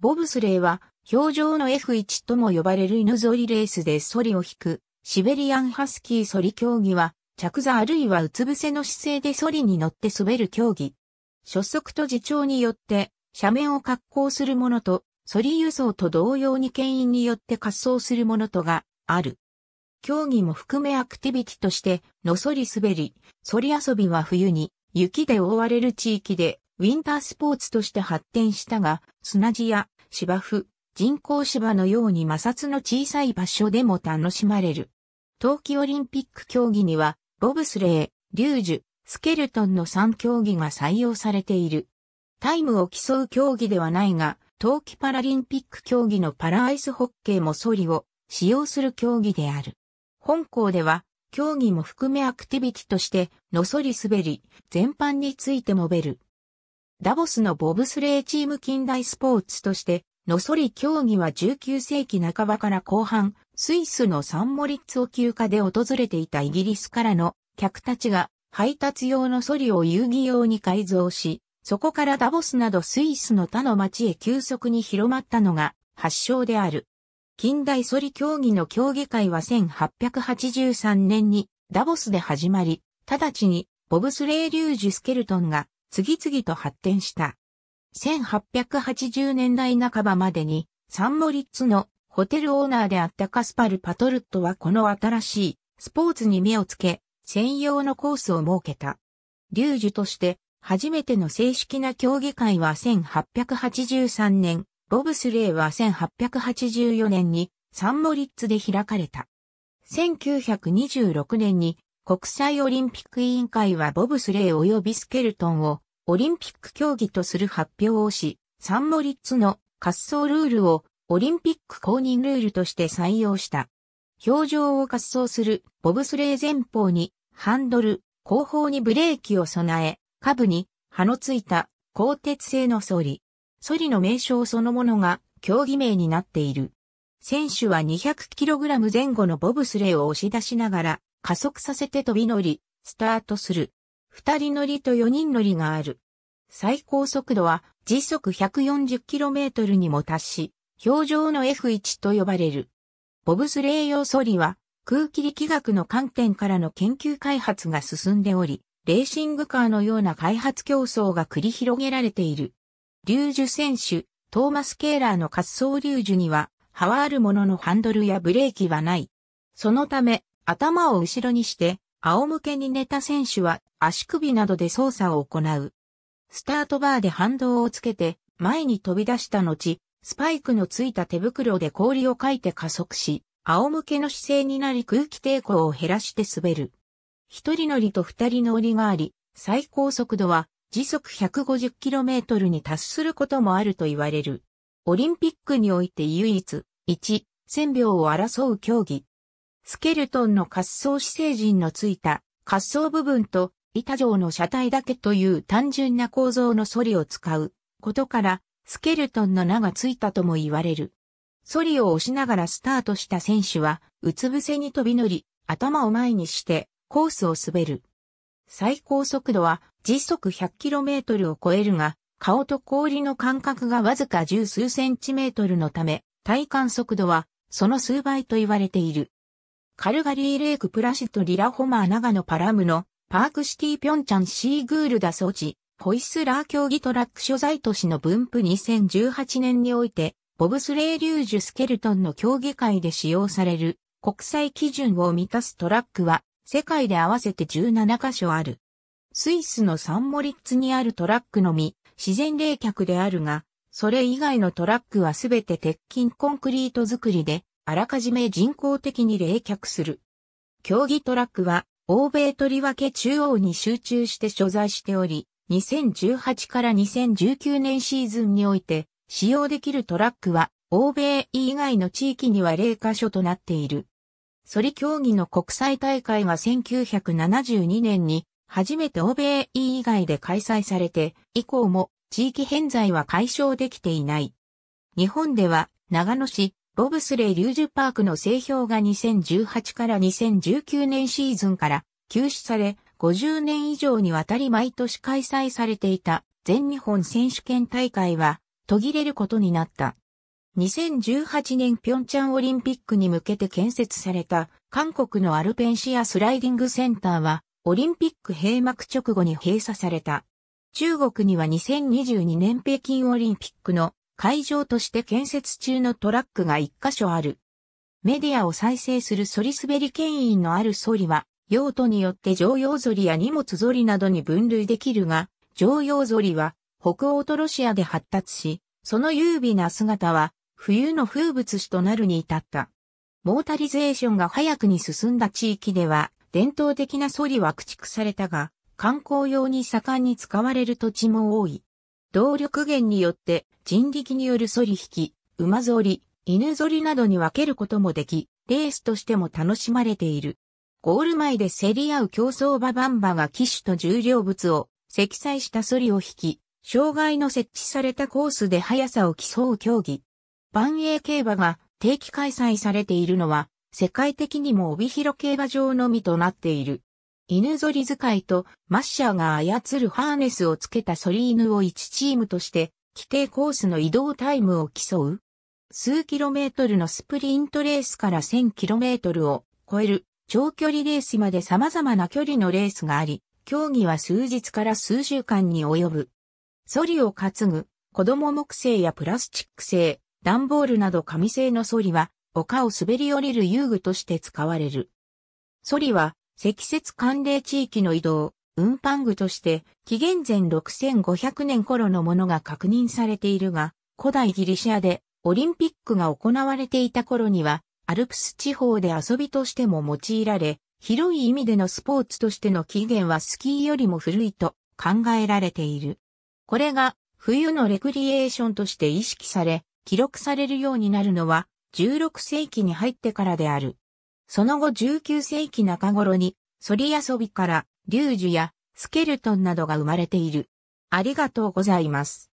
ボブスレーは、表情の F1 とも呼ばれる犬ぞりレースでソリを引く、シベリアンハスキーソリ競技は、着座あるいはうつ伏せの姿勢でソリに乗って滑る競技。初速と自重によって、斜面を格好するものと、ソリ輸送と同様に牽引によって滑走するものとがある。競技も含めアクティビティとして、のそり滑り、ソリ遊びは冬に、雪で覆われる地域でウィンタースポーツとして発展したが、砂地や芝生、人工芝のように摩擦の小さい場所でも楽しまれる。冬季オリンピック競技には、ボブスレー、リュージュ、スケルトンの3競技が採用されている。タイムを競う競技ではないが、冬季パラリンピック競技のパラアイスホッケーもソリを使用する競技である。本校では、競技も含めアクティビティとして、のそり滑り、全般について述べる。ダボスのボブスレーチーム近代スポーツとして、のソリ競技は19世紀半ばから後半、スイスのサンモリッツを休暇で訪れていたイギリスからの客たちが配達用のソリを遊戯用に改造し、そこからダボスなどスイスの他の町へ急速に広まったのが発祥である。近代ソリ競技の競技会は1883年にダボスで始まり、直ちにボブスレーリュージュ・スケルトンが次々と発展した。1880年代半ばまでに、サンモリッツのホテルオーナーであったカスパル・パトルットはこの新しいスポーツに目をつけ、専用のコースを設けた。リュージュとして、初めての正式な競技会は1883年、ボブスレーは1884年にサンモリッツで開かれた。1926年に国際オリンピック委員会はボブスレー及びスケルトンをオリンピック競技とする発表をし、サンモリッツの滑走ルールをオリンピック公認ルールとして採用した。表情を滑走するボブスレー前方にハンドル、後方にブレーキを備え、下部に刃のついた鋼鉄製のソリ。ソリの名称そのものが競技名になっている。選手は 200kg 前後のボブスレーを押し出しながら加速させて飛び乗り、スタートする。二人乗りと四人乗りがある。最高速度は時速 140km にも達し、表情の F1 と呼ばれる。ボブスレー用ソリは空気力学の観点からの研究開発が進んでおり、レーシングカーのような開発競争が繰り広げられている。リュージュ選手、トーマス・ケーラーの滑走リュージュには、歯はあるもののハンドルやブレーキはない。そのため、頭を後ろにして、仰向けに寝た選手は足首などで操作を行う。スタートバーで反動をつけて、前に飛び出した後、スパイクのついた手袋で氷をかいて加速し、仰向けの姿勢になり空気抵抗を減らして滑る。一人乗りと二人乗りがあり、最高速度は時速 150km に達することもあると言われる。オリンピックにおいて唯一、1、1000秒を争う競技。スケルトンの滑走姿勢陣のついた滑走部分と板状の車体だけという単純な構造のソリを使うことからスケルトンの名がついたとも言われる。ソリを押しながらスタートした選手はうつ伏せに飛び乗り頭を前にしてコースを滑る。最高速度は時速 100km を超えるが、顔と氷の間隔がわずか十数センチメートルのため、体感速度はその数倍と言われている。カルガリーレイクプラシットリラホマー長野パラムのパークシティピョンチャンシーグールダソチ、ホイスラー競技トラック所在都市の分布2018年において、ボブスレーリュージュスケルトンの競技会で使用される国際基準を満たすトラックは世界で合わせて17カ所ある。スイスのサンモリッツにあるトラックのみ自然冷却であるが、それ以外のトラックはすべて鉄筋コンクリート作りであらかじめ人工的に冷却する。競技トラックは、欧米とりわけ中央に集中して所在しており、2018から2019年シーズンにおいて、使用できるトラックは、欧米以外の地域には0カ所となっている。ソリ競技の国際大会は1972年に、初めて欧米以外で開催されて、以降も地域偏在は解消できていない。日本では、長野市、ボブスレー・リュージュパークの製氷が2018から2019年シーズンから休止され、50年以上にわたり毎年開催されていた全日本選手権大会は途切れることになった。2018年ピョンチャンオリンピックに向けて建設された韓国のアルペンシアスライディングセンターはオリンピック閉幕直後に閉鎖された。中国には2022年北京オリンピックの会場として建設中のトラックが一箇所ある。メディアを再生するソリ滑り牽引のあるソリは、用途によって常用ソリや荷物ソリなどに分類できるが、常用ソリは北欧とロシアで発達し、その優美な姿は冬の風物詩となるに至った。モータリゼーションが早くに進んだ地域では、伝統的なソリは駆逐されたが、観光用に盛んに使われる土地も多い。動力源によって人力による反り引き、馬反り、犬反りなどに分けることもでき、レースとしても楽しまれている。ゴール前で競り合う競争馬バンバが騎手と重量物を積載した反りを引き、障害の設置されたコースで速さを競う競技。万英競馬が定期開催されているのは、世界的にも帯広競馬場のみとなっている。犬ぞり使いとマッシャーが操るハーネスをつけたソリ犬を1チームとして規定コースの移動タイムを競う。数キロメートルのスプリントレースから1000キロメートルを超える長距離レースまで様々な距離のレースがあり、競技は数日から数週間に及ぶ。ソリを担ぐ子供木製やプラスチック製、段ボールなど紙製のソリは丘を滑り降りる遊具として使われる。ソリは積雪寒冷地域の移動、運搬具として、紀元前6500年頃のものが確認されているが、古代ギリシアでオリンピックが行われていた頃には、アルプス地方で遊びとしても用いられ、広い意味でのスポーツとしての起源はスキーよりも古いと考えられている。これが冬のレクリエーションとして意識され、記録されるようになるのは16世紀に入ってからである。その後19世紀中頃に、ソリ遊びから、リュージュや、スケルトンなどが生まれている。ありがとうございます。